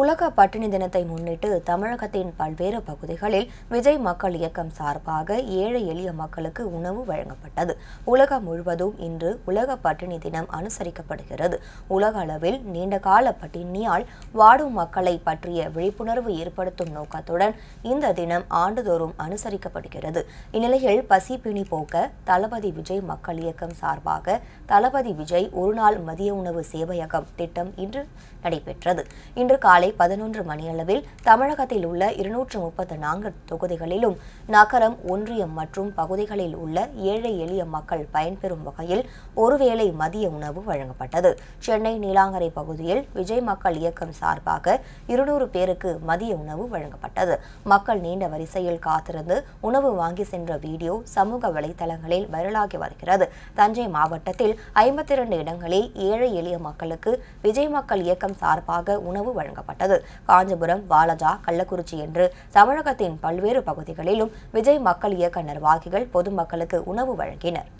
உலக பட்டினி தினத்தை முன்னிட்டு தமிழகத்தின் பல்வேறு பகுதிகளில் விஜய் மக்கள் இயக்கம் சார்பாக ஏழை எளிய மக்களுக்கு உணவு வழங்கப்பட்டது உலகம் முழுவதும் இன்று உலக பட்டினி தினம் அனுசரிக்கப்படுகிறது உலக அளவில் நீண்டகால பட்டினியால் வாடும் மக்களை பற்றிய விழிப்புணர்வு ஏற்படுத்தும் நோக்கத்துடன் இந்த தினம் ஆண்டுதோறும் அனுசரிக்கப்படுகிறது இந்நிலையில் பசி பிணி போக்க தளபதி விஜய் மக்கள் இயக்கம் சார்பாக தளபதி விஜய் ஒருநாள் மதிய உணவு சேவையகம் திட்டம் இன்று நடைபெற்றது இன்று காலை காலை பதினொன்று மணியளவில் தமிழகத்தில் உள்ள இருநூற்று முப்பத்து நான்கு தொகுதிகளிலும் நகரம் ஒன்றியம் மற்றும் பகுதிகளில் உள்ள ஏழை எளிய மக்கள் பயன்பெறும் வகையில் ஒருவேளை மதிய உணவு வழங்கப்பட்டது சென்னை நீலாங்கரை பகுதியில் விஜய் மக்கள் இயக்கம் சார்பாக இருநூறு பேருக்கு மதிய உணவு வழங்கப்பட்டது மக்கள் நீண்ட வரிசையில் காத்திருந்து உணவு வாங்கி சென்ற வீடியோ சமூக வலைதளங்களில் வைரலாகி வருகிறது தஞ்சை மாவட்டத்தில் ஐம்பத்தி இரண்டு இடங்களில் ஏழை எளிய மக்களுக்கு விஜய் மக்கள் இயக்கம் சார்பாக உணவு வழங்கப்பட்டது கொண்டாடப்பட்டது காஞ்சிபுரம் வாலஜா கள்ளக்குறிச்சி என்று தமிழகத்தின் பல்வேறு பகுதிகளிலும் விஜய் மக்கள் இயக்க நிர்வாகிகள் பொதுமக்களுக்கு உணவு வழங்கினர்